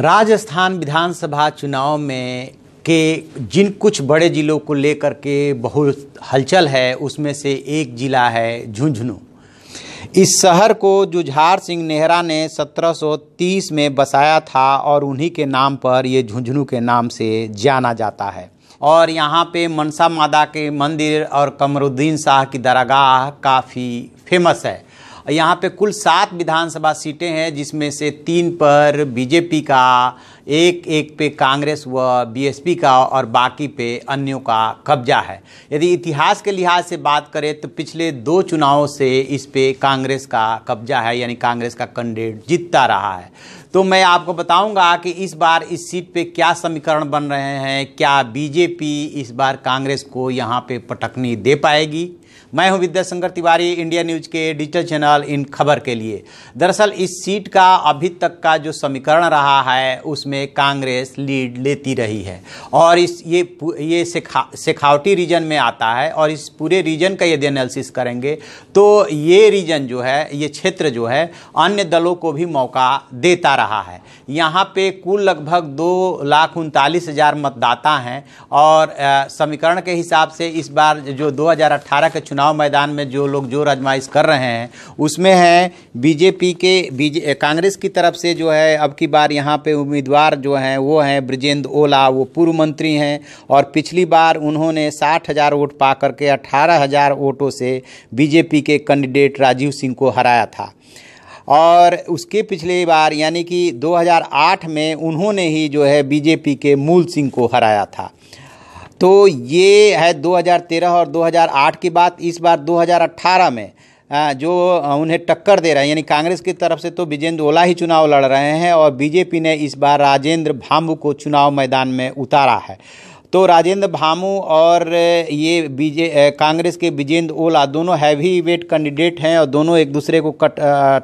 राजस्थान विधानसभा चुनाव में के जिन कुछ बड़े ज़िलों को लेकर के बहुत हलचल है उसमें से एक ज़िला है झुंझुनू इस शहर को जुझार सिंह नेहरा ने 1730 में बसाया था और उन्हीं के नाम पर ये झुंझुनू के नाम से जाना जाता है और यहाँ पे मनसा मादा के मंदिर और कमरुद्दीन शाह की दरगाह काफ़ी फेमस है यहाँ पे कुल सात विधानसभा सीटें हैं जिसमें से तीन पर बीजेपी का एक एक पे कांग्रेस व बीएसपी का और बाकी पे अन्यों का कब्जा है यदि इतिहास के लिहाज से बात करें तो पिछले दो चुनावों से इस पे कांग्रेस का कब्जा है यानी कांग्रेस का कैंडिडेट जीतता रहा है तो मैं आपको बताऊंगा कि इस बार इस सीट पे क्या समीकरण बन रहे हैं क्या बीजेपी इस बार कांग्रेस को यहाँ पे पटकनी दे पाएगी मैं हूं विद्याशंकर तिवारी इंडिया न्यूज के डिजिटल चैनल इन खबर के लिए दरअसल इस सीट का अभी तक का जो समीकरण रहा है उसमें कांग्रेस लीड लेती रही है और इस ये ये शेखा शेखावटी रीजन में आता है और इस पूरे रीजन का यदि एनालिसिस करेंगे तो ये रीजन जो है ये क्षेत्र जो है अन्य दलों को भी मौका देता रहा है यहाँ पे कुल लगभग दो लाख उनतालीस हज़ार मतदाता हैं और समीकरण के हिसाब से इस बार जो दो के चुनाव मैदान में जो लोग जोर आजमाइश कर रहे हैं उसमें हैं बीजेपी के बीजे कांग्रेस की तरफ से जो है अब की बार यहाँ पे उम्मीदवार जो हैं वो हैं ब्रजेंद्र ओला वो पूर्व मंत्री हैं और पिछली बार उन्होंने साठ हज़ार वोट पा करके अट्ठारह हज़ार वोटों से बीजेपी के कैंडिडेट राजीव सिंह को हराया था और उसके पिछले बार यानी कि 2008 में उन्होंने ही जो है बीजेपी के मूल सिंह को हराया था तो ये है 2013 और 2008 की बात इस बार 2018 में जो उन्हें टक्कर दे रहे हैं यानी कांग्रेस की तरफ से तो विजेंद्र ओला ही चुनाव लड़ रहे हैं और बीजेपी ने इस बार राजेंद्र भाम्बू को चुनाव मैदान में उतारा है तो राजेंद्र भामू और ये बीजे कांग्रेस के विजेंद्र ओला दोनों हैवी वेट कैंडिडेट हैं और दोनों एक दूसरे को कट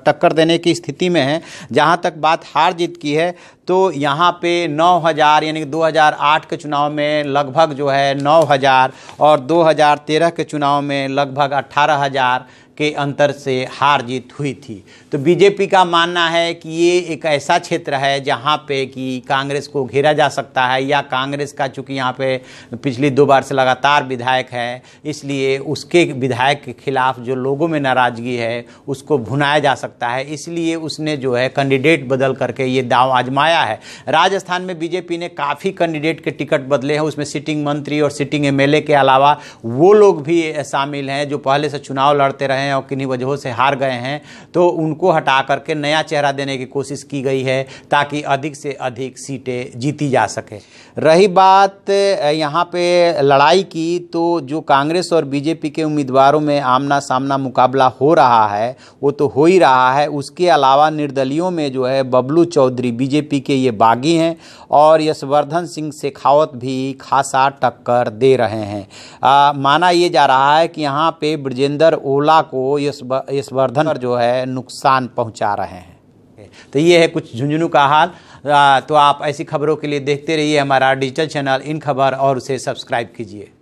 टक्कर देने की स्थिति में हैं जहाँ तक बात हार जीत की है तो यहाँ पे 9000 यानी 2008 के चुनाव में लगभग जो है 9000 और 2013 के चुनाव में लगभग 18000 के अंतर से हार जीत हुई थी तो बीजेपी का मानना है कि ये एक ऐसा क्षेत्र है जहाँ पे कि कांग्रेस को घेरा जा सकता है या कांग्रेस का चूँकि यहाँ पे पिछली दो बार से लगातार विधायक है इसलिए उसके विधायक के खिलाफ जो लोगों में नाराज़गी है उसको भुनाया जा सकता है इसलिए उसने जो है कैंडिडेट बदल करके ये दाव आजमाया है राजस्थान में बीजेपी ने काफ़ी कैंडिडेट के टिकट बदले हैं उसमें सिटिंग मंत्री और सिटिंग एम के अलावा वो लोग भी शामिल हैं जो पहले से चुनाव लड़ते रहे हैं और किन्हीं वजहों से हार गए हैं तो उनको हटा करके नया चेहरा देने की कोशिश की गई है ताकि अधिक से अधिक सीटें जीती जा सके रही बात यहाँ पे लड़ाई की तो जो कांग्रेस और बीजेपी के उम्मीदवारों में आमना सामना मुकाबला हो रहा है वो तो हो ही रहा है उसके अलावा निर्दलियों में जो है बबलू चौधरी बीजेपी के ये बागी हैं और यशवर्धन सिंह शेखावत भी खासा टक्कर दे रहे हैं आ, माना ये जा रहा है कि यहाँ पे ब्रजेंद्र ओला को यश वर्धन जो है नुकसान पहुंचा रहे हैं तो ये है कुछ झुंझुनू का हाल तो आप ऐसी खबरों के लिए देखते रहिए हमारा डिजिटल चैनल इन खबर और उसे सब्सक्राइब कीजिए